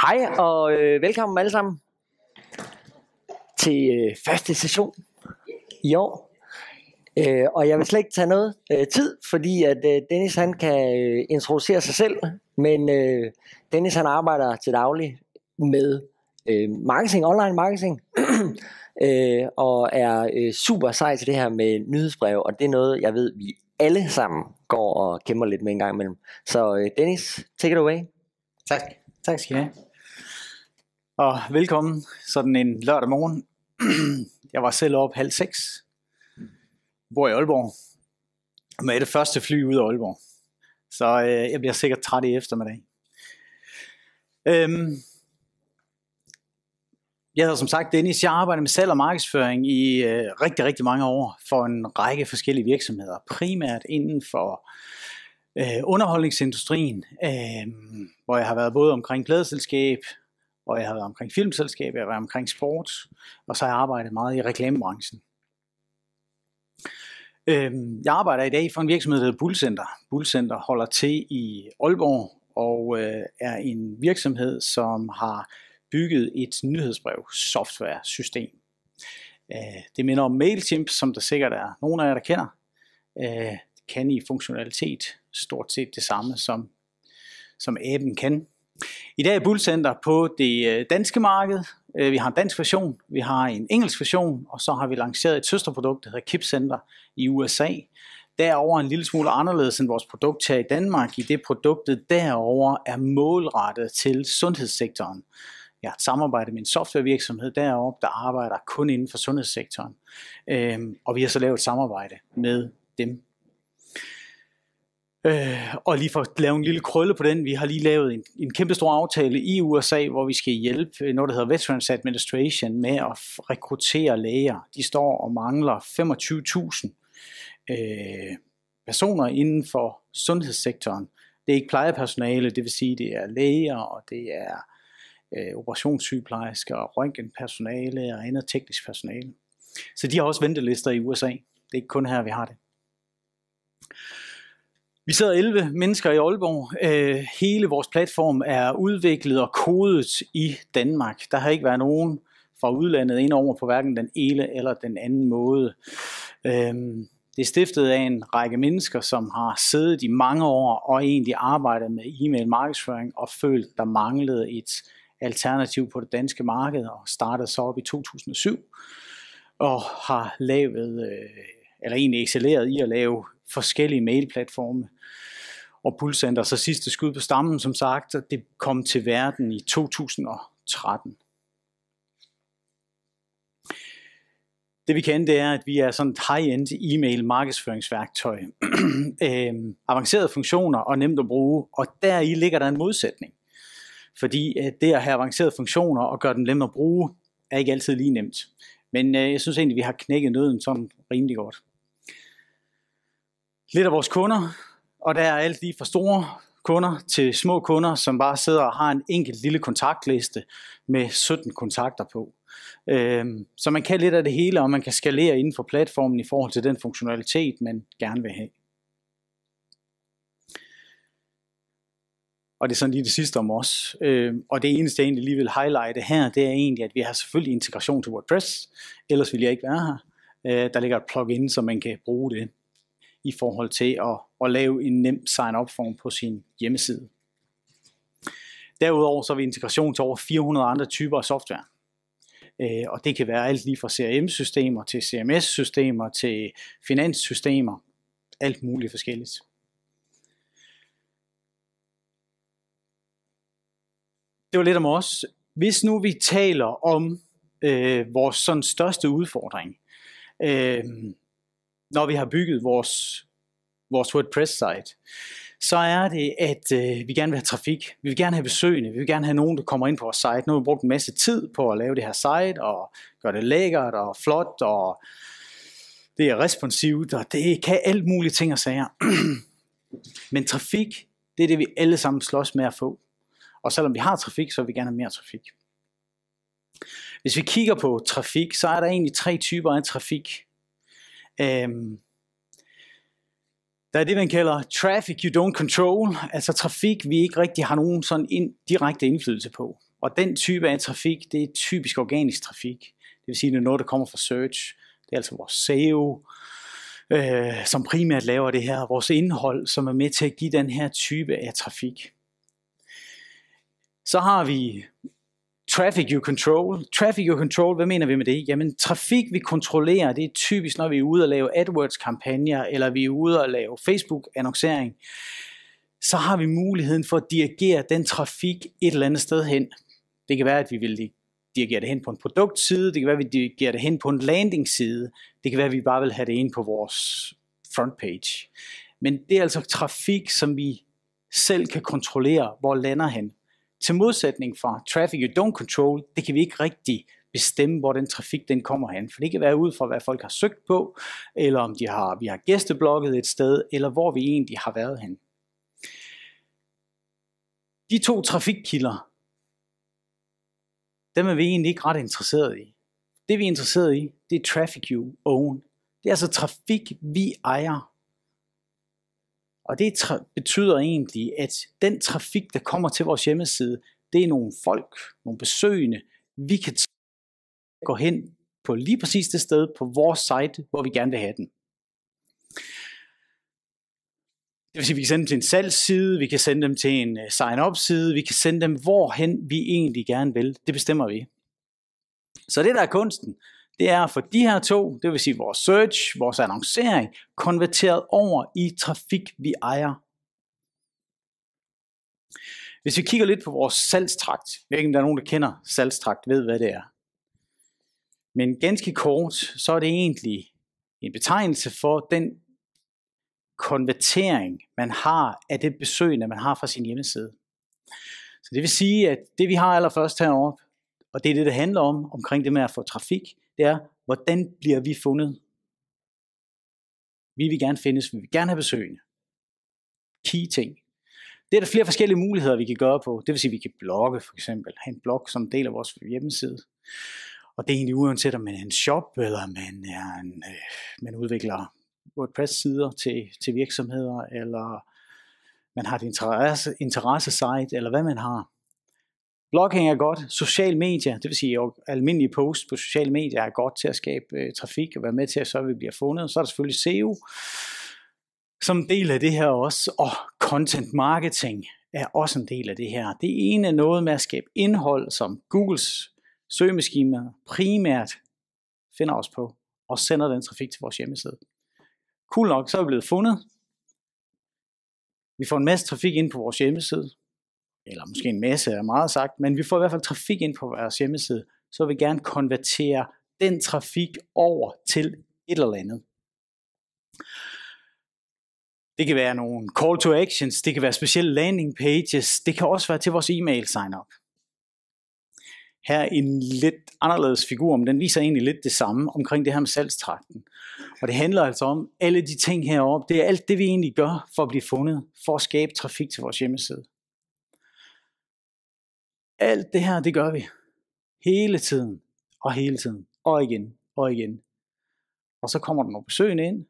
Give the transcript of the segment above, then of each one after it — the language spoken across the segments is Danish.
Hej og øh, velkommen alle sammen til øh, første session i år. Øh, og jeg vil slet ikke tage noget øh, tid, fordi at øh, Dennis han kan øh, introducere sig selv, men øh, Dennis han arbejder til daglig med øh, marketing, online marketing, øh, og er øh, super sej til det her med nyhedsbrev, og det er noget, jeg ved, vi alle sammen går og kæmper lidt med en gang imellem. Så øh, Dennis, take it away. Tak. Tak skal I have. Og velkommen sådan en lørdag morgen. Jeg var selv op halv seks. Jeg bor i Aalborg. Med det første fly ud af Aalborg. Så øh, jeg bliver sikkert træt i eftermiddag. Øhm, jeg hedder som sagt Dennis. Jeg arbejder med salg og markedsføring i øh, rigtig, rigtig mange år for en række forskellige virksomheder. Primært inden for øh, underholdningsindustrien, øh, hvor jeg har været både omkring pladeselskab, og jeg har været omkring filmselskab, jeg har været omkring sport, og så har jeg arbejdet meget i reklamebranchen. Øhm, jeg arbejder i dag for en virksomhed, der hedder Bullcenter. Bullcenter holder til i Aalborg og øh, er en virksomhed, som har bygget et nyhedsbrev software system. Øh, det minder om MailChimp, som der sikkert er nogen af jer, der kender. Det øh, kan i funktionalitet stort set det samme som, som appen kan. I dag er Bullcenter på det øh, danske marked. Øh, vi har en dansk version, vi har en engelsk version, og så har vi lanceret et søsterprodukt, der hedder Kipcenter i USA. Derover en lille smule anderledes end vores produkt her i Danmark, i det produktet derover er målrettet til sundhedssektoren. Jeg har et samarbejde med en softwarevirksomhed deroppe, der arbejder kun inden for sundhedssektoren. Øhm, og vi har så lavet et samarbejde med dem Øh, og lige for at lave en lille krølle på den, vi har lige lavet en, en kæmpe stor aftale i USA, hvor vi skal hjælpe noget, der hedder Veterans Administration med at rekruttere læger. De står og mangler 25.000 øh, personer inden for sundhedssektoren. Det er ikke plejepersonale, det vil sige, det er læger, og det er øh, operationssygeplejersker, røntgenpersonale og andet teknisk personale. Så de har også ventelister i USA. Det er ikke kun her, vi har det. Vi sidder 11 mennesker i Aalborg. Øh, hele vores platform er udviklet og kodet i Danmark. Der har ikke været nogen fra udlandet ind over på hverken den ene eller den anden måde. Øhm, det er stiftet af en række mennesker, som har siddet i mange år og egentlig arbejdet med e-mail markedsføring og følt, der manglede et alternativ på det danske marked og startede så op i 2007 og har lavet, øh, eller egentlig excelleret i at lave forskellige mailplatforme og pulscenter. Så sidste skud på stammen, som sagt, det kom til verden i 2013. Det vi kan, det er, at vi er sådan et high-end e-mail markedsføringsværktøj. øhm, avancerede funktioner og nemt at bruge, og der i ligger der en modsætning. Fordi at øh, det at have avancerede funktioner og gøre dem nem at bruge, er ikke altid lige nemt. Men øh, jeg synes egentlig, vi har knækket nøden sådan rimelig godt lidt af vores kunder, og der er alt lige fra store kunder til små kunder, som bare sidder og har en enkelt lille kontaktliste med 17 kontakter på. Øhm, så man kan lidt af det hele, og man kan skalere inden for platformen i forhold til den funktionalitet, man gerne vil have. Og det er sådan lige det sidste om os. Øhm, og det eneste, jeg egentlig lige vil highlighte her, det er egentlig, at vi har selvfølgelig integration til WordPress. Ellers ville jeg ikke være her. Øh, der ligger et plugin, så man kan bruge det i forhold til at, at lave en nem sign-up-form på sin hjemmeside. Derudover så har vi integration til over 400 andre typer af software. Øh, og det kan være alt lige fra CRM-systemer til CMS-systemer til finanssystemer, alt muligt forskelligt. Det var lidt om os. Hvis nu vi taler om øh, vores sådan største udfordring, øh, når vi har bygget vores, vores WordPress-site, så er det, at øh, vi gerne vil have trafik, vi vil gerne have besøgende, vi vil gerne have nogen, der kommer ind på vores site. Nu har vi brugt en masse tid på at lave det her site, og gøre det lækkert og flot, og det er responsivt, og det kan alt mulige ting og sager. Men trafik, det er det, vi alle sammen slås med at få. Og selvom vi har trafik, så vil vi gerne have mere trafik. Hvis vi kigger på trafik, så er der egentlig tre typer af trafik. Øhm, der er det, man kalder traffic you don't control, altså trafik, vi ikke rigtig har nogen sådan ind, direkte indflydelse på. Og den type af trafik, det er typisk organisk trafik. Det vil sige, det er noget, der kommer fra search. Det er altså vores SEO, øh, som primært laver det her. Vores indhold, som er med til at give den her type af trafik. Så har vi Traffic you control. Traffic you control, hvad mener vi med det? Jamen trafik vi kontrollerer, det er typisk når vi er ude og lave AdWords-kampagner, eller vi er ude og lave Facebook-annoncering. Så har vi muligheden for at dirigere den trafik et eller andet sted hen. Det kan være, at vi vil dirigere det hen på en produktside, det kan være, at vi dirigerer det hen på en landingside, det kan være, at vi bare vil have det ind på vores frontpage. Men det er altså trafik, som vi selv kan kontrollere, hvor lander han. Til modsætning fra traffic you don't control, det kan vi ikke rigtig bestemme, hvor den trafik den kommer hen. For det kan være ud fra, hvad folk har søgt på, eller om de har, vi har gæsteblokket et sted, eller hvor vi egentlig har været hen. De to trafikkilder, dem er vi egentlig ikke ret interesseret i. Det vi er interesseret i, det er traffic you own. Det er altså trafik, vi ejer. Og det tra- betyder egentlig, at den trafik, der kommer til vores hjemmeside, det er nogle folk, nogle besøgende, vi kan gå hen på lige præcis det sted på vores site, hvor vi gerne vil have den. Det vil sige, at vi kan sende dem til en salgsside, vi kan sende dem til en øh, sign-up-side, vi kan sende dem hvorhen vi egentlig gerne vil. Det bestemmer vi. Så det der er kunsten, det er at få de her to, det vil sige vores search, vores annoncering, konverteret over i trafik, vi ejer. Hvis vi kigger lidt på vores salgstrakt, jeg ikke om der er nogen, der kender salgstrakt, ved hvad det er. Men ganske kort, så er det egentlig en betegnelse for den konvertering, man har af det besøg, man har fra sin hjemmeside. Så det vil sige, at det vi har allerførst heroppe, og det er det, det handler om, omkring det med at få trafik, det er, hvordan bliver vi fundet? Vi vil gerne findes, vi vil gerne have besøgende. Key ting. Det er der flere forskellige muligheder, vi kan gøre på. Det vil sige, at vi kan blogge for eksempel. Have en blog som del af vores hjemmeside. Og det er egentlig uanset, om man er en shop, eller man, er en, øh, man udvikler WordPress-sider til, til virksomheder, eller man har et interesse, interesse-site, eller hvad man har. Blogging er godt, social medier, det vil sige almindelige posts på sociale medier er godt til at skabe øh, trafik og være med til at så vi bliver fundet. Så er der selvfølgelig SEO som en del af det her også, og content marketing er også en del af det her. Det ene er noget med at skabe indhold, som Googles søgemaskiner primært finder os på, og sender den trafik til vores hjemmeside. Cool nok, så er vi blevet fundet. Vi får en masse trafik ind på vores hjemmeside eller måske en masse er meget sagt, men vi får i hvert fald trafik ind på vores hjemmeside, så vil vi gerne konvertere den trafik over til et eller andet. Det kan være nogle call to actions, det kan være specielle landing pages, det kan også være til vores e-mail sign up. Her en lidt anderledes figur, men den viser egentlig lidt det samme omkring det her med salgstrakten. Og det handler altså om alle de ting heroppe, det er alt det vi egentlig gør for at blive fundet, for at skabe trafik til vores hjemmeside. Alt det her, det gør vi. Hele tiden, og hele tiden, og igen, og igen. Og så kommer der nogle besøgende ind.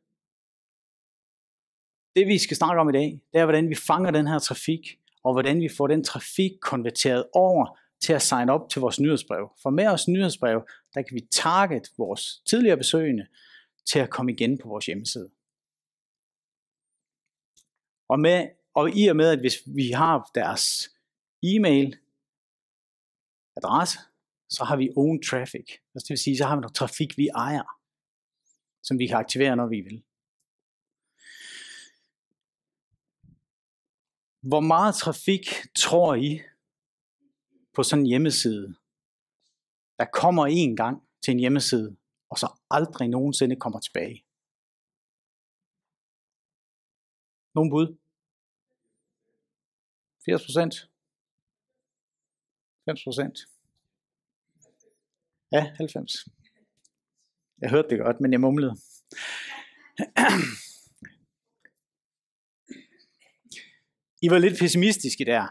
Det vi skal snakke om i dag, det er, hvordan vi fanger den her trafik, og hvordan vi får den trafik konverteret over til at signe op til vores nyhedsbrev. For med vores nyhedsbrev, der kan vi target vores tidligere besøgende til at komme igen på vores hjemmeside. Og, med, og i og med, at hvis vi har deres e-mail, adresse, så har vi own traffic. Altså det vil sige, så har vi noget trafik, vi ejer, som vi kan aktivere, når vi vil. Hvor meget trafik tror I på sådan en hjemmeside, der kommer en gang til en hjemmeside, og så aldrig nogensinde kommer tilbage? Nogen bud? 80 procent? 90 procent. Ja, 90. Jeg hørte det godt, men jeg mumlede. I var lidt pessimistiske der.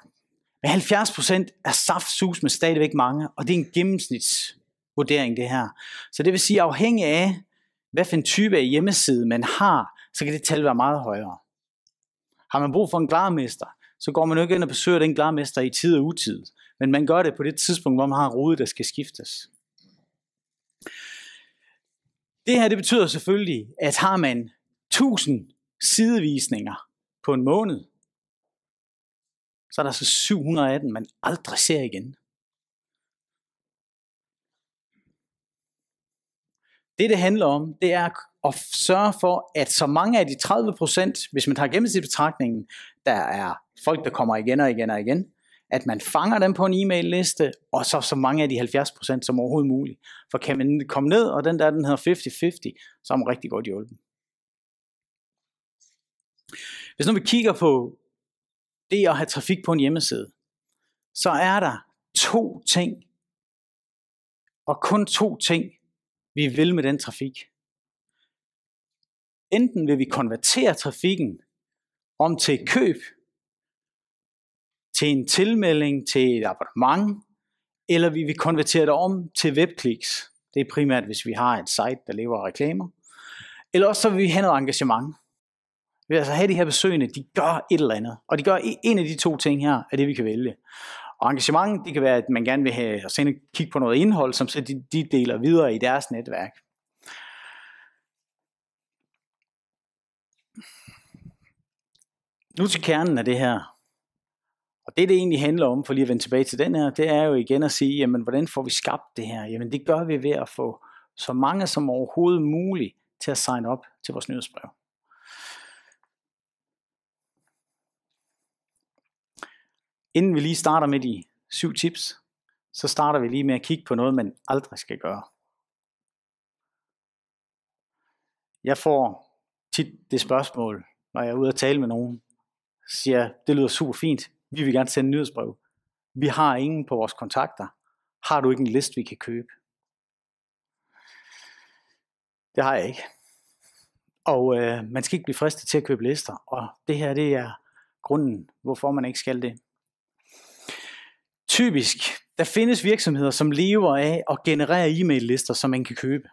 Men 70 procent er sus med stadigvæk mange, og det er en gennemsnitsvurdering det her. Så det vil sige, afhængig af, hvad for en type af hjemmeside man har, så kan det tal være meget højere. Har man brug for en glarmester, så går man jo ikke ind og besøger den glarmester i tid og utid. Men man gør det på det tidspunkt, hvor man har rode, der skal skiftes. Det her det betyder selvfølgelig, at har man 1000 sidevisninger på en måned, så er der så 718, man aldrig ser igen. Det, det handler om, det er at sørge for, at så mange af de 30 hvis man tager betragtningen, der er folk, der kommer igen og igen og igen, at man fanger dem på en e-mail-liste, og så så mange af de 70% som overhovedet muligt. For kan man komme ned, og den der, den hedder 50-50, så er man rigtig godt hjulpet. Hvis nu vi kigger på det at have trafik på en hjemmeside, så er der to ting, og kun to ting, vi vil med den trafik. Enten vil vi konvertere trafikken om til køb, til en tilmelding til et abonnement, eller vi vil konvertere det om til webkliks. Det er primært, hvis vi har et site, der lever af reklamer. Eller også så vil vi have noget engagement. Vi vil altså have de her besøgende, de gør et eller andet. Og de gør e- en af de to ting her, er det vi kan vælge. Og engagement, det kan være, at man gerne vil have at sende kigge på noget indhold, som så de, de deler videre i deres netværk. Nu til kernen af det her det, det egentlig handler om, for lige at vende tilbage til den her, det er jo igen at sige, jamen hvordan får vi skabt det her? Jamen det gør vi ved at få så mange som overhovedet muligt til at signe op til vores nyhedsbrev. Inden vi lige starter med de syv tips, så starter vi lige med at kigge på noget, man aldrig skal gøre. Jeg får tit det spørgsmål, når jeg er ude at tale med nogen, siger, det lyder super fint, vi vil gerne sende nyhedsbrev. Vi har ingen på vores kontakter. Har du ikke en liste, vi kan købe? Det har jeg ikke. Og øh, man skal ikke blive fristet til at købe lister, og det her det er grunden, hvorfor man ikke skal det. Typisk, der findes virksomheder, som lever af at generere e-mail-lister, som man kan købe.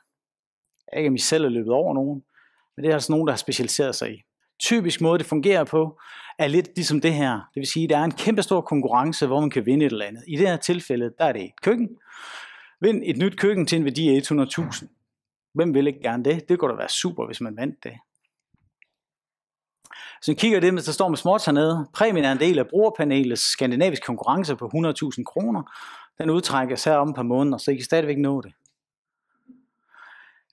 Jeg ikke om I selv er løbet over nogen, men det er altså nogen, der har specialiseret sig i typisk måde, det fungerer på, er lidt ligesom det her. Det vil sige, at der er en kæmpe stor konkurrence, hvor man kan vinde et eller andet. I det her tilfælde, der er det et køkken. Vind et nyt køkken til en værdi af 100.000. Hvem vil ikke gerne det? Det kunne da være super, hvis man vandt det. Så kigger det, mens der står med småt hernede. Præmien er en del af brugerpanelets skandinavisk konkurrence på 100.000 kroner. Den udtrækkes herom par måned, så I kan stadigvæk nå det.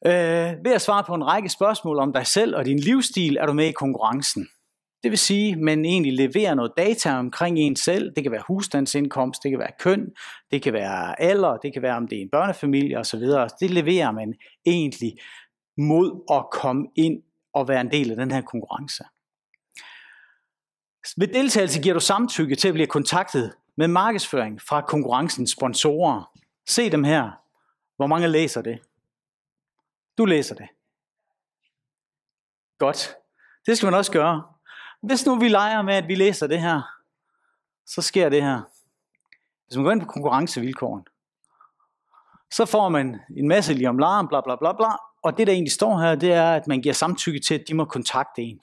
Øh, ved at svare på en række spørgsmål om dig selv og din livsstil, er du med i konkurrencen. Det vil sige, man egentlig leverer noget data omkring en selv. Det kan være husstandsindkomst, det kan være køn, det kan være alder, det kan være om det er en børnefamilie osv. Det leverer man egentlig mod at komme ind og være en del af den her konkurrence. Ved deltagelse giver du samtykke til at blive kontaktet med markedsføring fra konkurrencens sponsorer. Se dem her. Hvor mange læser det? Du læser det. Godt. Det skal man også gøre. Hvis nu vi leger med, at vi læser det her, så sker det her. Hvis man går ind på konkurrencevilkårene, så får man en masse lige om larm, bla bla bla bla, og det der egentlig står her, det er, at man giver samtykke til, at de må kontakte en.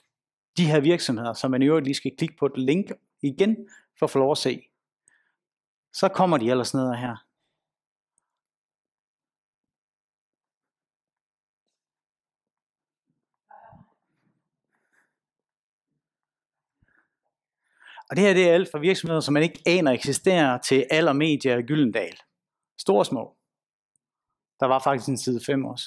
De her virksomheder, som man i øvrigt lige skal klikke på et link igen, for at få lov at se. Så kommer de ellers ned her. Og det her det er alt fra virksomheder, som man ikke aner eksisterer, til alle medier i Gyldendal. Store små. Der var faktisk en side 5 også.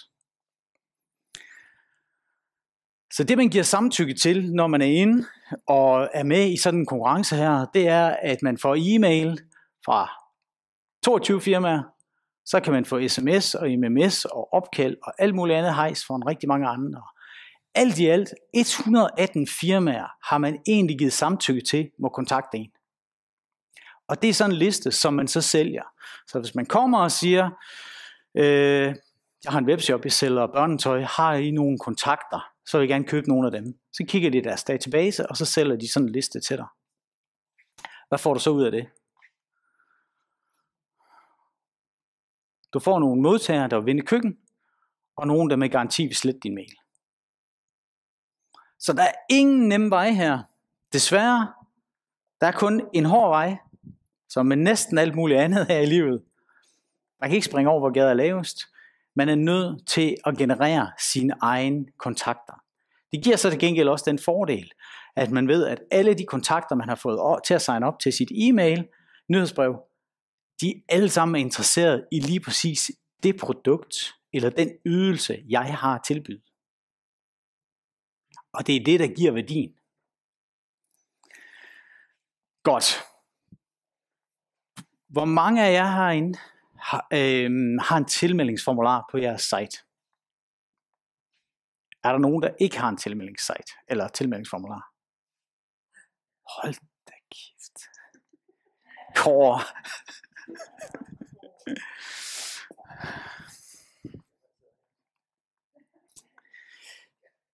Så det, man giver samtykke til, når man er inde og er med i sådan en konkurrence her, det er, at man får e-mail fra 22 firmaer, så kan man få sms og mms og opkald og alt muligt andet hejs fra en rigtig mange andre. Alt i alt 118 firmaer har man egentlig givet samtykke til, må kontakte en. Og det er sådan en liste, som man så sælger. Så hvis man kommer og siger, øh, jeg har en webshop, jeg sælger børnetøj, har I nogle kontakter, så vil jeg gerne købe nogle af dem. Så kigger de i deres database, og så sælger de sådan en liste til dig. Hvad får du så ud af det? Du får nogle modtagere, der vil vinde køkken, og nogen, der med garanti vil slette din mail. Så der er ingen nemme vej her. Desværre, der er kun en hård vej, som med næsten alt muligt andet her i livet. Man kan ikke springe over, hvor gaden er lavest. Man er nødt til at generere sine egne kontakter. Det giver så til gengæld også den fordel, at man ved, at alle de kontakter, man har fået til at signe op til sit e-mail, nyhedsbrev, de er alle sammen interesseret i lige præcis det produkt eller den ydelse, jeg har tilbydet. Og det er det, der giver værdien. Godt. Hvor mange af jer herinde har, øh, har en tilmeldingsformular på jeres site? Er der nogen, der ikke har en tilmeldingssite eller tilmeldingsformular? Hold da kæft. Kåre.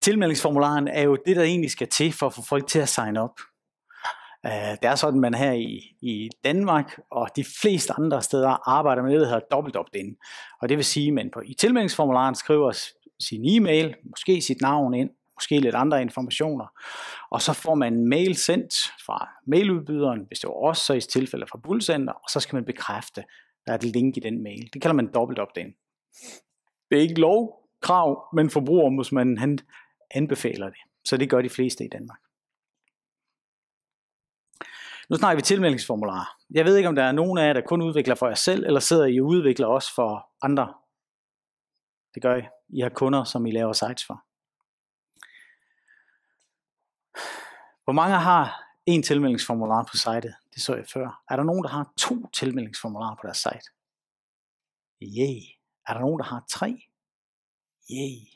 tilmeldingsformularen er jo det, der egentlig skal til for at få folk til at signe op. Øh, det er sådan, man her i, i Danmark og de fleste andre steder arbejder med det, der hedder dobbelt opt-in. Og det vil sige, at man på, i tilmeldingsformularen skriver sin e-mail, måske sit navn ind, måske lidt andre informationer. Og så får man en mail sendt fra mailudbyderen, hvis det var os, så i tilfælde fra Bullcenter, og så skal man bekræfte, der er et link i den mail. Det kalder man dobbelt opt-in. Det er ikke lovkrav, men forbruger, man han anbefaler det. Så det gør de fleste i Danmark. Nu snakker vi tilmeldingsformularer. Jeg ved ikke, om der er nogen af jer, der kun udvikler for jer selv, eller sidder I og udvikler også for andre. Det gør I. I har kunder, som I laver sites for. Hvor mange har en tilmeldingsformular på sitet? Det så jeg før. Er der nogen, der har to tilmeldingsformularer på deres site? Yay. Yeah. Er der nogen, der har tre? Yay. Yeah.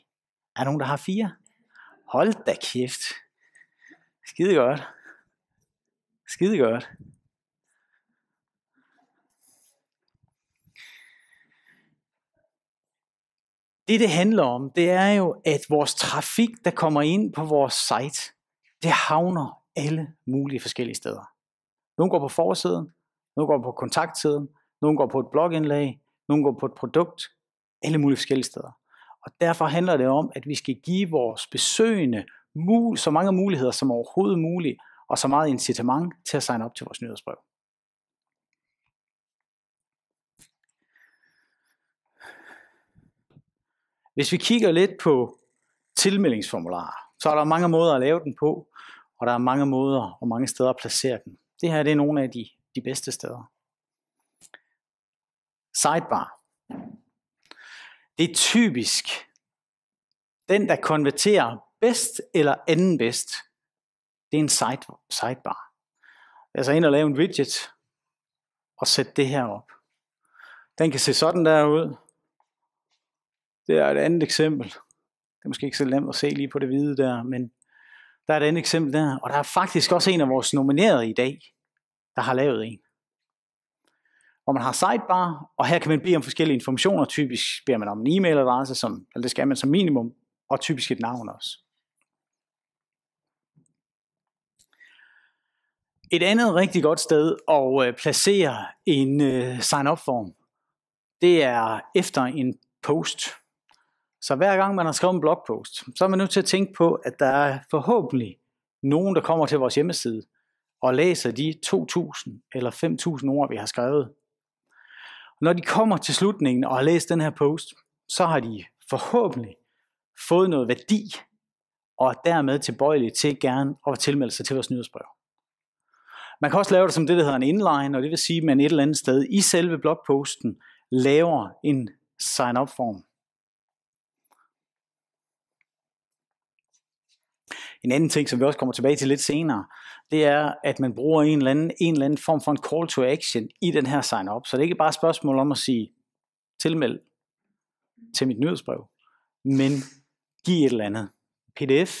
Er der nogen, der har fire? Hold da kæft. Skide godt. Skide godt. Det, det handler om, det er jo, at vores trafik, der kommer ind på vores site, det havner alle mulige forskellige steder. Nogle går på forsiden, nogle går på kontaktsiden, nogle går på et blogindlæg, nogle går på et produkt, alle mulige forskellige steder. Og derfor handler det om, at vi skal give vores besøgende mul- så mange muligheder som overhovedet muligt, og så meget incitament til at signe op til vores nyhedsbrev. Hvis vi kigger lidt på tilmeldingsformularer, så er der mange måder at lave den på, og der er mange måder og mange steder at placere den. Det her det er nogle af de, de bedste steder. Sidebar det er typisk den, der konverterer bedst eller anden bedst, det er en side, sidebar. Altså ind og lave en widget og sætte det her op. Den kan se sådan der ud. Det er et andet eksempel. Det er måske ikke så nemt at se lige på det hvide der, men der er et andet eksempel der. Og der er faktisk også en af vores nominerede i dag, der har lavet en hvor man har sidebar, og her kan man bede om forskellige informationer. Typisk beder man om en e-mailadresse, som, eller det skal man som minimum, og typisk et navn også. Et andet rigtig godt sted at øh, placere en øh, sign-up-form, det er efter en post. Så hver gang man har skrevet en blogpost, så er man nødt til at tænke på, at der er forhåbentlig nogen, der kommer til vores hjemmeside og læser de 2.000 eller 5.000 ord, vi har skrevet. Når de kommer til slutningen og har læst den her post, så har de forhåbentlig fået noget værdi, og er dermed tilbøjelige til gerne at tilmelde sig til vores nyhedsbrev. Man kan også lave det som det, der hedder en inline, og det vil sige, at man et eller andet sted i selve blogposten laver en sign-up-form. En anden ting, som vi også kommer tilbage til lidt senere, det er, at man bruger en eller, anden, en eller anden form for en call to action i den her sign-up. Så det er ikke bare et spørgsmål om at sige, tilmeld til mit nyhedsbrev, men giv et eller andet. PDF,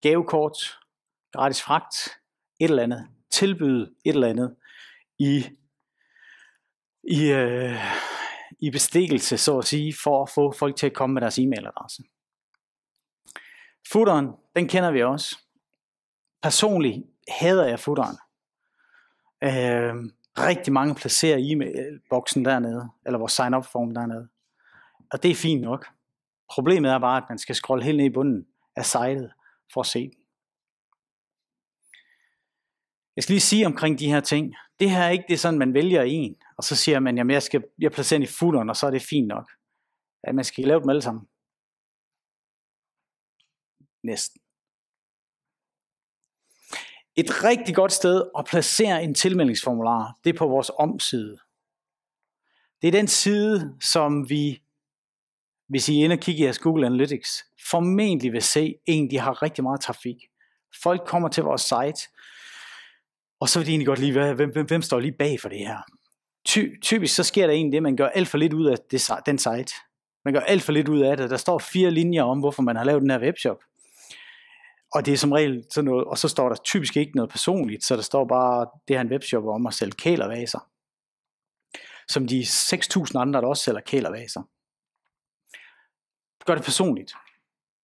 gavekort, gratis fragt, et eller andet. Tilbyde et eller andet i, i, øh, i bestikkelse, så at sige, for at få folk til at komme med deres e-mailadresse. Footeren, den kender vi også. Personligt hader jeg futteren. Øh, rigtig mange placerer e-mailboksen øh, dernede, eller vores sign-up-form dernede. Og det er fint nok. Problemet er bare, at man skal scrolle helt ned i bunden af sitet for at se den. Jeg skal lige sige omkring de her ting. Det her er ikke det er sådan, man vælger en, og så siger man, at jeg, skal, jeg placerer den i footeren, og så er det fint nok. At man skal lave dem alle sammen. Næsten. Et rigtig godt sted at placere en tilmeldingsformular, det er på vores omside. Det er den side, som vi, hvis I er inde og kigger i jeres Google Analytics, formentlig vil se, egentlig har rigtig meget trafik. Folk kommer til vores site, og så vil de egentlig godt lige være, hvem, hvem, hvem står lige bag for det her? Ty, typisk så sker der egentlig det, man gør alt for lidt ud af det, den site. Man gør alt for lidt ud af det. Der står fire linjer om, hvorfor man har lavet den her webshop. Og det er som regel sådan noget, og så står der typisk ikke noget personligt, så der står bare, det her en webshop om at sælge kælervaser. Som de 6.000 andre, der også sælger kælervaser. Gør det personligt.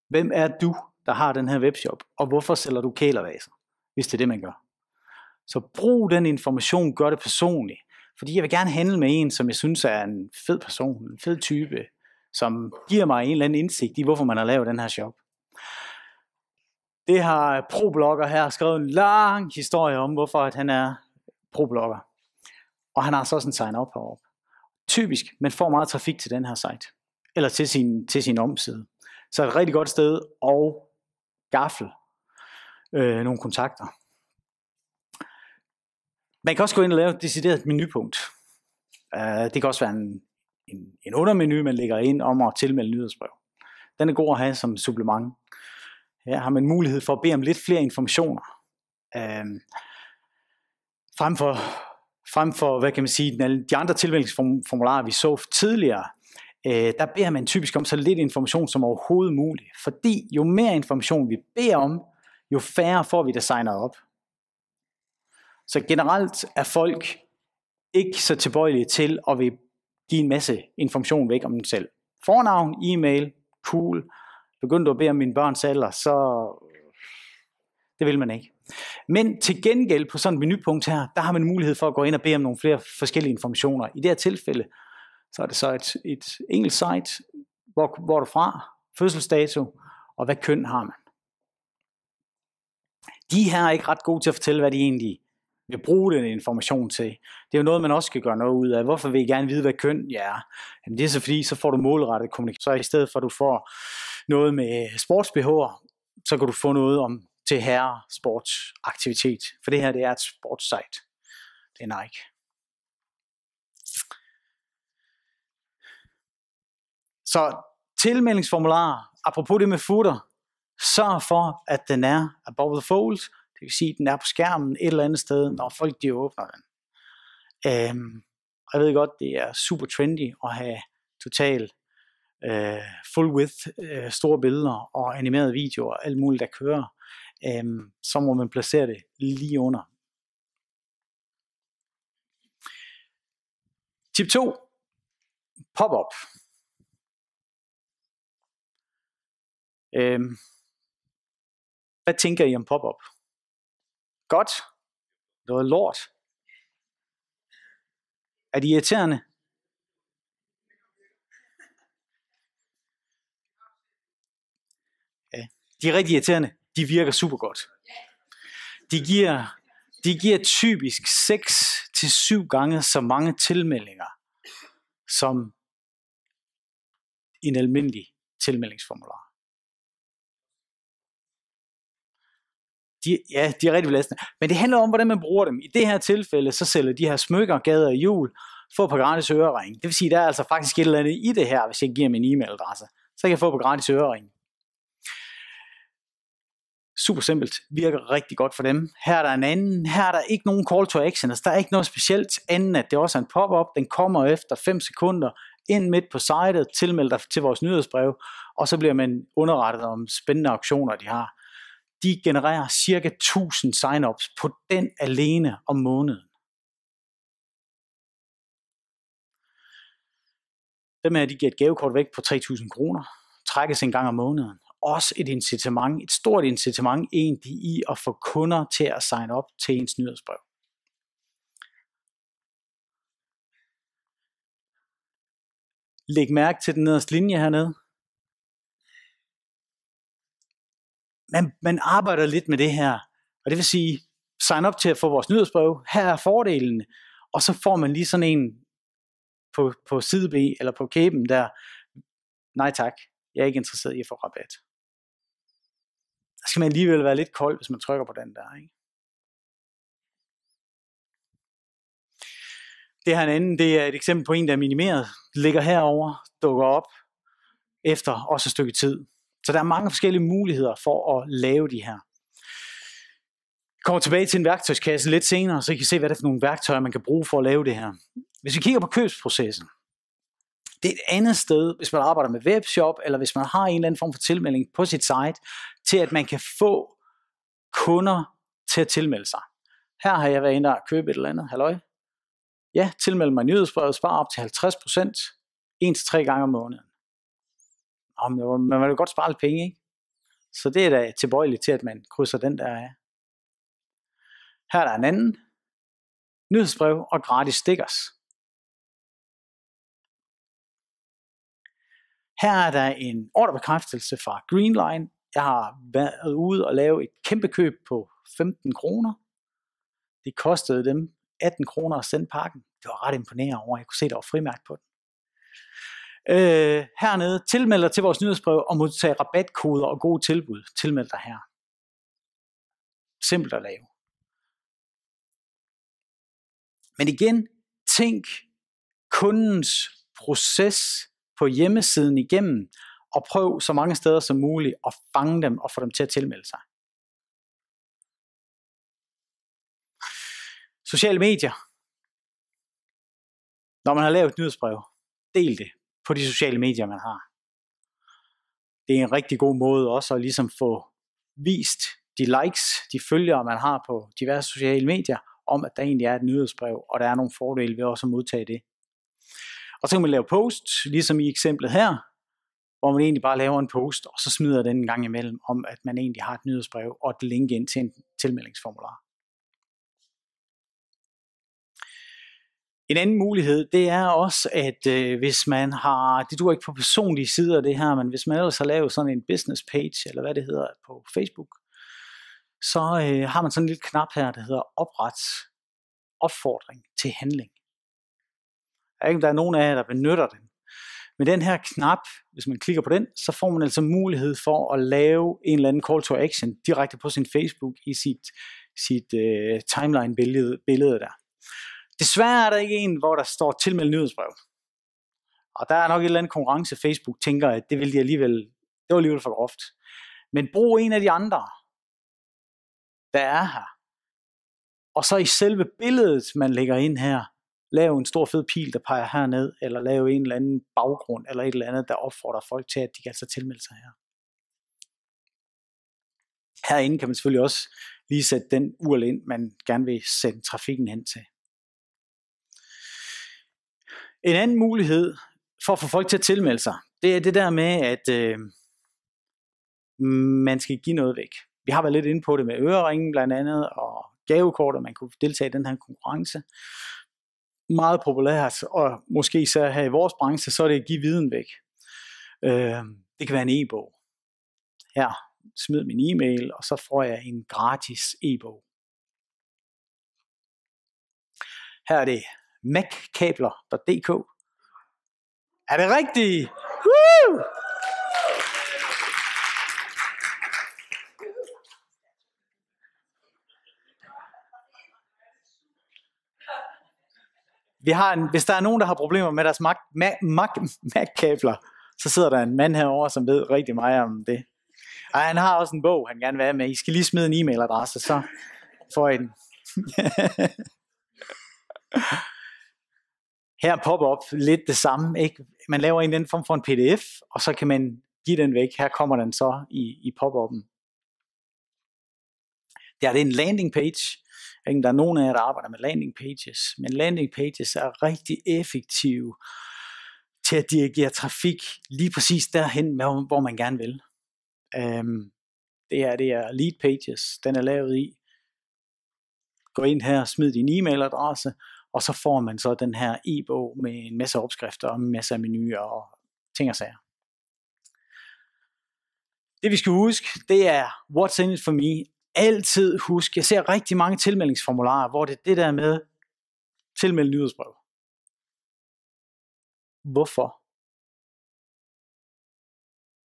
Hvem er du, der har den her webshop, og hvorfor sælger du kælervaser, hvis det er det, man gør? Så brug den information, gør det personligt. Fordi jeg vil gerne handle med en, som jeg synes er en fed person, en fed type, som giver mig en eller anden indsigt i, hvorfor man har lavet den her shop. Det har ProBlogger her skrevet en lang historie om, hvorfor at han er ProBlogger. Og han har så også en sign-up heroppe. Typisk, man får meget trafik til den her site. Eller til sin, til sin omside. Så et rigtig godt sted og gaffel øh, nogle kontakter. Man kan også gå ind og lave et decideret menupunkt. Uh, det kan også være en, en, en undermenu, man lægger ind om at tilmelde nyhedsbrev. Den er god at have som supplement. Her har man mulighed for at bede om lidt flere informationer. Øh, frem for, frem for, hvad kan man sige, de andre tilmeldingsformularer, vi så tidligere, øh, der beder man typisk om så lidt information som overhovedet muligt. Fordi jo mere information vi beder om, jo færre får vi designet op. Så generelt er folk ikke så tilbøjelige til at vil give en masse information væk om dem selv. Fornavn, e-mail, cool, begyndte at bede om min børns alder, så det vil man ikke. Men til gengæld på sådan et menupunkt her, der har man mulighed for at gå ind og bede om nogle flere forskellige informationer. I det her tilfælde, så er det så et, et engelsk site, hvor, hvor du fra, fødselsdato, og hvad køn har man. De her er ikke ret gode til at fortælle, hvad de egentlig vil bruge den information til. Det er jo noget, man også skal gøre noget ud af. Hvorfor vil I gerne vide, hvad køn er? Jamen, det er så fordi, så får du målrettet kommunikation. Så i stedet for, at du får noget med sportsbehov, så kan du få noget om til herre sportsaktivitet. For det her det er et sportssite. Det er Nike. Så tilmeldingsformularer, apropos det med footer, sørg for, at den er above the fold, det vil sige, at den er på skærmen et eller andet sted, når folk de åbner den. Øhm, og jeg ved godt, det er super trendy at have total øh, full width, øh, store billeder og animerede videoer og alt muligt, der kører, øh, så må man placere det lige under. Tip 2. Pop-up. Øh, hvad tænker I om pop-up? Godt? var lort? Er de irriterende? de er rigtig irriterende, de virker super godt. De giver, de giver typisk 6-7 til gange så mange tilmeldinger, som en almindelig tilmeldingsformular. De, ja, de er rigtig belastende. Men det handler om, hvordan man bruger dem. I det her tilfælde, så sælger de her smykker, gader og jul, få på gratis ørering. Det vil sige, der er altså faktisk et eller andet i det her, hvis jeg giver min e-mailadresse. Så kan jeg få på gratis ørering. Super simpelt. Virker rigtig godt for dem. Her er der en anden. Her er der ikke nogen call to action. Altså, der er ikke noget specielt andet, at det også er en pop-up. Den kommer efter 5 sekunder ind midt på sitet, tilmelder dig til vores nyhedsbrev, og så bliver man underrettet om spændende auktioner, de har. De genererer cirka 1000 signups på den alene om måneden. Dem her, de giver et gavekort væk på 3.000 kroner, trækkes en gang om måneden, også et incitament, et stort incitament egentlig i at få kunder til at signe op til ens nyhedsbrev. Læg mærke til den nederste linje hernede. Man, man arbejder lidt med det her, og det vil sige, sign op til at få vores nyhedsbrev, her er fordelen, og så får man lige sådan en på, på side B eller på kæben der, nej tak, jeg er ikke interesseret i at få rabat der skal man alligevel være lidt kold, hvis man trykker på den der. Ikke? Det her en anden, det er et eksempel på en, der er minimeret, ligger herover, dukker op efter også et stykke tid. Så der er mange forskellige muligheder for at lave de her. Jeg kommer tilbage til en værktøjskasse lidt senere, så I kan se, hvad det er for nogle værktøjer, man kan bruge for at lave det her. Hvis vi kigger på købsprocessen, det er et andet sted, hvis man arbejder med webshop, eller hvis man har en eller anden form for tilmelding på sit site, til at man kan få kunder til at tilmelde sig. Her har jeg været inde og købe et eller andet, halløj. Ja, tilmeld mig nyhedsbrevet, spar op til 50%, til tre gange om måneden. Og man vil jo godt spare lidt penge, ikke? Så det er da tilbøjeligt til, at man krydser den der af. Her er der en anden. Nyhedsbrev og gratis stickers. Her er der en ordrebekræftelse fra Greenline jeg har været ude og lave et kæmpe køb på 15 kroner. Det kostede dem 18 kroner at sende pakken. Det var ret imponerende over, jeg kunne se, der var frimærk på den. Øh, hernede, tilmeld dig til vores nyhedsbrev og modtage rabatkoder og gode tilbud. Tilmeld dig her. Simpelt at lave. Men igen, tænk kundens proces på hjemmesiden igennem, og prøv så mange steder som muligt at fange dem og få dem til at tilmelde sig. Sociale medier. Når man har lavet et nyhedsbrev, del det på de sociale medier, man har. Det er en rigtig god måde også at ligesom få vist de likes, de følgere, man har på diverse sociale medier, om at der egentlig er et nyhedsbrev, og der er nogle fordele ved også at modtage det. Og så kan man lave post, ligesom i eksemplet her, hvor man egentlig bare laver en post, og så smider den en gang imellem, om at man egentlig har et nyhedsbrev og et link ind til en tilmeldingsformular. En anden mulighed, det er også, at øh, hvis man har, det duer ikke på personlige sider det her, men hvis man ellers har lavet sådan en business page, eller hvad det hedder på Facebook, så øh, har man sådan en lille knap her, der hedder opret opfordring til handling. Jeg ikke, der er nogen af jer, der benytter den. Med den her knap, hvis man klikker på den, så får man altså mulighed for at lave en eller anden call to action direkte på sin Facebook i sit, sit uh, timeline-billede billede der. Desværre er der ikke en, hvor der står tilmeld nyhedsbrev. Og der er nok et eller andet konkurrence, Facebook tænker, at det vil de alligevel, det var alligevel for groft. Men brug en af de andre, der er her. Og så i selve billedet, man lægger ind her, lave en stor fed pil, der peger herned, eller lav en eller anden baggrund, eller et eller andet, der opfordrer folk til, at de kan så altså tilmelde sig her. Herinde kan man selvfølgelig også lige sætte den URL ind, man gerne vil sende trafikken hen til. En anden mulighed for at få folk til at tilmelde sig, det er det der med, at øh, man skal give noget væk. Vi har været lidt inde på det med øreringen blandt andet, og gavekort, og man kunne deltage i den her konkurrence meget populært, og måske især her i vores branche, så er det at give viden væk. Øh, det kan være en e-bog. Her, smid min e-mail, og så får jeg en gratis e-bog. Her er det mackabler.dk. Er det rigtigt? Woo! vi har en, hvis der er nogen, der har problemer med deres Mac-kabler, så sidder der en mand herover, som ved rigtig meget om det. Og han har også en bog, han gerne vil have med. I skal lige smide en e-mailadresse, så får I den. Her popper op lidt det samme. Ikke? Man laver en den form for en pdf, og så kan man give den væk. Her kommer den så i, i pop-up'en. Der er det en landing page, ikke? Der er nogen af jer, der arbejder med landing pages, men landing pages er rigtig effektive til at dirigere trafik lige præcis derhen, hvor man gerne vil. Øhm, det her det er lead pages, den er lavet i. Gå ind her, smid din e-mailadresse, og så får man så den her e-bog med en masse opskrifter og en masse menuer og ting og sager. Det vi skal huske, det er what's in it for me altid huske, jeg ser rigtig mange tilmeldingsformularer, hvor det er det der med, tilmeld nyhedsbrev. Hvorfor?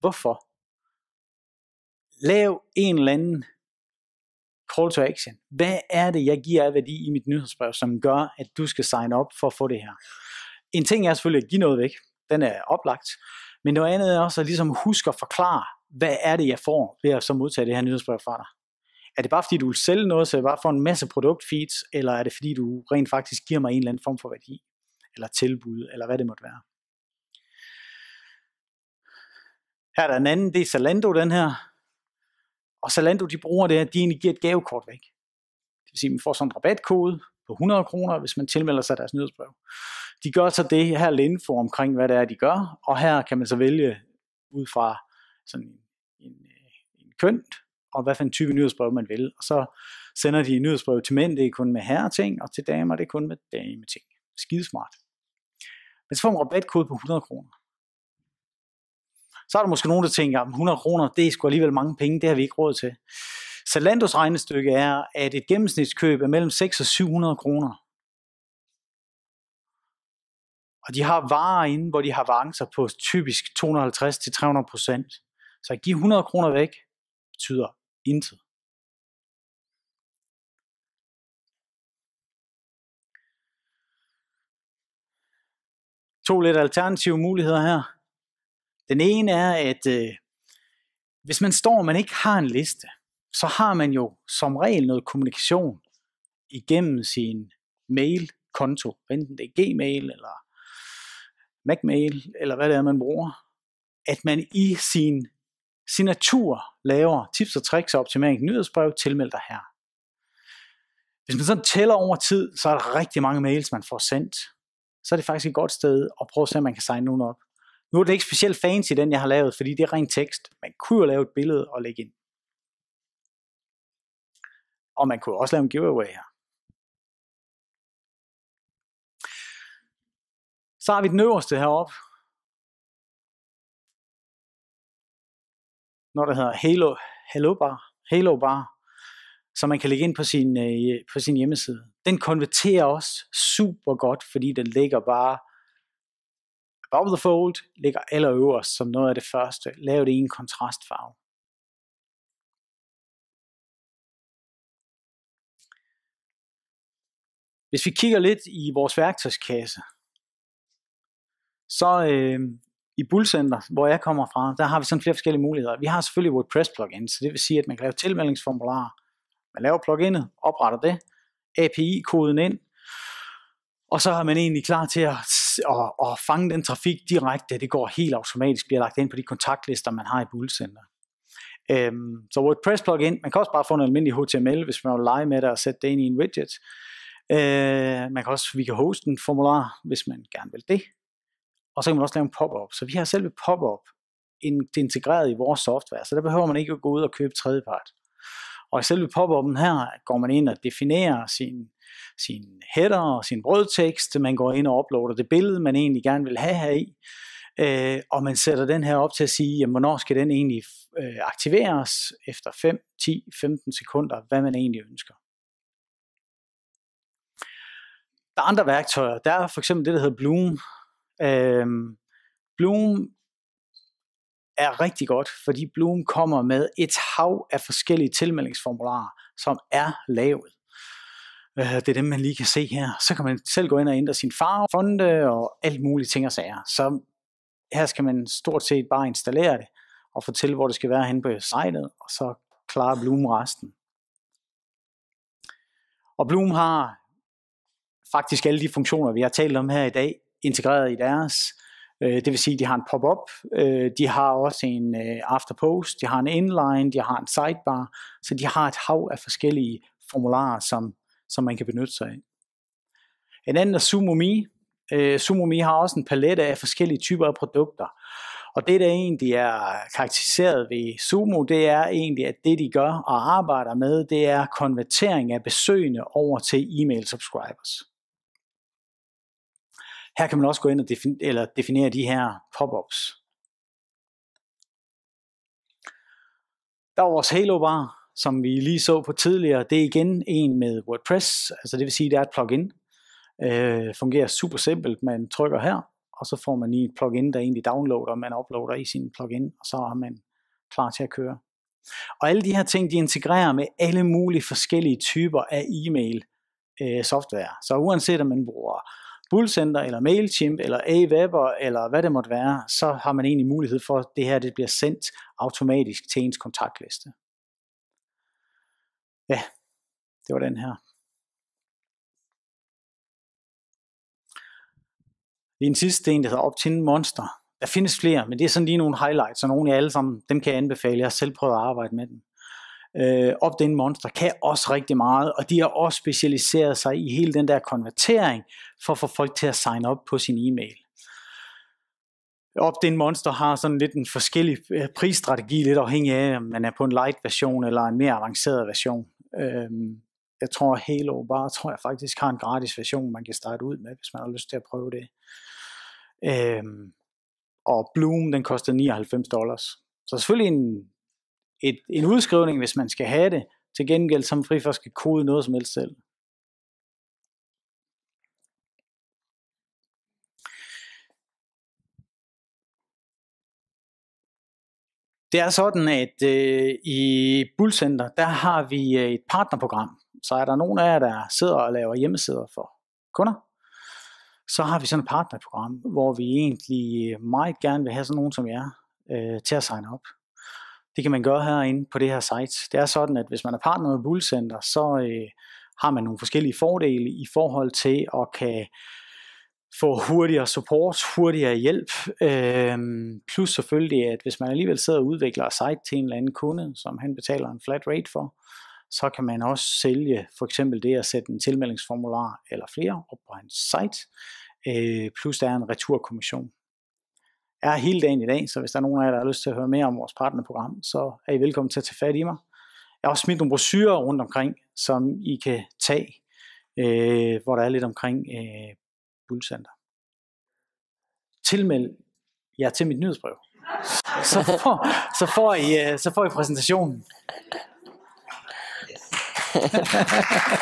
Hvorfor? Lav en eller anden call to action. Hvad er det, jeg giver af værdi i mit nyhedsbrev, som gør, at du skal sign op for at få det her? En ting er selvfølgelig at give noget væk. Den er oplagt. Men noget andet er også at ligesom huske at forklare, hvad er det, jeg får ved at så modtage det her nyhedsbrev fra dig er det bare fordi du vil sælge noget, så jeg bare får en masse produktfeeds, eller er det fordi du rent faktisk giver mig en eller anden form for værdi, eller tilbud, eller hvad det måtte være. Her er der en anden, det er Zalando den her. Og Zalando de bruger det her, de egentlig giver et gavekort væk. Det vil sige, at man får sådan en rabatkode på 100 kroner, hvis man tilmelder sig deres nyhedsbrev. De gør så det her for omkring, hvad det er, de gør, og her kan man så vælge ud fra sådan en, en øh, kønt og hvad for en type nyhedsbrev man vil. Og så sender de nyhedsbrev til mænd, det er kun med herreting, og til damer, det er kun med dameting. Skidesmart. Men så får man rabatkode på 100 kroner. Så er der måske nogen, der tænker, at 100 kroner, det er sgu alligevel mange penge, det har vi ikke råd til. Zalandos regnestykke er, at et gennemsnitskøb er mellem 6 og 700 kroner. Og de har varer inde, hvor de har vancer på typisk 250-300%. Så at give 100 kroner væk, betyder intet. To lidt alternative muligheder her. Den ene er, at øh, hvis man står, og man ikke har en liste, så har man jo som regel noget kommunikation igennem sin mailkonto, enten det er Gmail eller Mac-mail, eller hvad det er, man bruger, at man i sin signatur laver tips og tricks og optimering nyhedsbrev, tilmeld dig her. Hvis man sådan tæller over tid, så er der rigtig mange mails, man får sendt. Så er det faktisk et godt sted at prøve at se, om man kan signe nogen op. Nu er det ikke specielt fancy, den jeg har lavet, fordi det er ren tekst. Man kunne jo lave et billede og lægge ind. Og man kunne også lave en giveaway her. Så har vi den øverste heroppe, noget, der hedder Halo, Halo Bar, Halo Bar, som man kan lægge ind på sin, øh, på sin hjemmeside. Den konverterer også super godt, fordi den ligger bare above the fold, ligger allerøverst som noget af det første. Lav det i en kontrastfarve. Hvis vi kigger lidt i vores værktøjskasse, så, øh, i Bullcenter, hvor jeg kommer fra, der har vi sådan flere forskellige muligheder. Vi har selvfølgelig WordPress plugin, så det vil sige, at man kan lave tilmeldingsformularer. Man laver pluginet, opretter det, API-koden ind, og så er man egentlig klar til at, at, at fange den trafik direkte. Det går helt automatisk, bliver lagt ind på de kontaktlister, man har i Bullcenter. Øhm, så WordPress plugin, man kan også bare få en almindelig HTML, hvis man vil lege med det og sætte det ind i en widget. Øh, man kan også, vi kan hoste en formular, hvis man gerne vil det og så kan man også lave en pop-up. Så vi har selve pop-up integreret i vores software, så der behøver man ikke at gå ud og købe tredjepart. Og i selve pop-up'en her går man ind og definerer sin, sin header og sin brødtekst, man går ind og uploader det billede, man egentlig gerne vil have her i, øh, og man sætter den her op til at sige, jamen, hvornår skal den egentlig øh, aktiveres efter 5, 10, 15 sekunder, hvad man egentlig ønsker. Der er andre værktøjer. Der er for eksempel det, der hedder Bloom, Øhm, Bloom er rigtig godt, fordi Bloom kommer med et hav af forskellige tilmeldingsformularer, som er lavet. Øh, det er dem, man lige kan se her. Så kan man selv gå ind og ændre sin farve, fonde og alt muligt ting og sager. Så her skal man stort set bare installere det og fortælle, hvor det skal være henne på sitet, og så klarer Bloom resten. Og Bloom har faktisk alle de funktioner, vi har talt om her i dag, integreret i deres. Øh, det vil sige, de har en pop-up, øh, de har også en øh, afterpost, de har en inline, de har en sidebar, så de har et hav af forskellige formularer, som, som man kan benytte sig af. En anden er Sumomi. Øh, Sumomi har også en palette af forskellige typer af produkter. Og det, der egentlig er karakteriseret ved Sumo, det er egentlig, at det, de gør og arbejder med, det er konvertering af besøgende over til e-mail subscribers. Her kan man også gå ind og defin- eller definere de her pop-ups. Der var vores Halo bar, som vi lige så på tidligere. Det er igen en med WordPress, altså det vil sige, det er et plugin. Øh, fungerer super simpelt. Man trykker her, og så får man lige et plugin, der egentlig downloader, man uploader i sin plugin, og så er man klar til at køre. Og alle de her ting, de integrerer med alle mulige forskellige typer af e-mail øh, software. Så uanset om man bruger Bullcenter, eller MailChimp, eller Aweber, eller hvad det måtte være, så har man egentlig mulighed for, at det her det bliver sendt automatisk til ens kontaktliste. Ja, det var den her. Det er en sidste en, der hedder Optin Monster. Der findes flere, men det er sådan lige nogle highlights, og nogle af alle sammen, dem kan jeg anbefale. Jeg har selv prøvet at arbejde med dem. Øh, den Monster kan også rigtig meget, og de har også specialiseret sig i hele den der konvertering, for at få folk til at signe op på sin e-mail. Opdane Monster har sådan lidt en forskellig øh, prisstrategi, lidt afhængig af, om man er på en light version eller en mere avanceret version. Øh, jeg tror Halo bare, tror jeg faktisk har en gratis version, man kan starte ud med, hvis man har lyst til at prøve det. Øhm, og Bloom, den koster 99 dollars. Så selvfølgelig en et, en udskrivning, hvis man skal have det. Til gengæld som fri for skal kode noget som helst selv. Det er sådan, at øh, i Bullcenter, der har vi øh, et partnerprogram. Så er der nogen af jer, der sidder og laver hjemmesider for kunder, så har vi sådan et partnerprogram, hvor vi egentlig meget gerne vil have sådan nogen som jer øh, til at signe op. Det kan man gøre herinde på det her site. Det er sådan, at hvis man er partner med Bullcenter, så øh, har man nogle forskellige fordele i forhold til at kan få hurtigere support, hurtigere hjælp, øhm, plus selvfølgelig, at hvis man alligevel sidder og udvikler et site til en eller anden kunde, som han betaler en flat rate for, så kan man også sælge for eksempel det at sætte en tilmeldingsformular eller flere op på hans site, øh, plus der er en returkommission er hele dagen i dag, så hvis der er nogen af jer, der har lyst til at høre mere om vores partnerprogram, så er I velkommen til at tage fat i mig. Jeg har også smidt nogle brosyrer rundt omkring, som I kan tage, øh, hvor der er lidt omkring øh, Bullcenter. Tilmeld jer til mit nyhedsbrev. Så får, så får, I, øh, så får I præsentationen. Yes.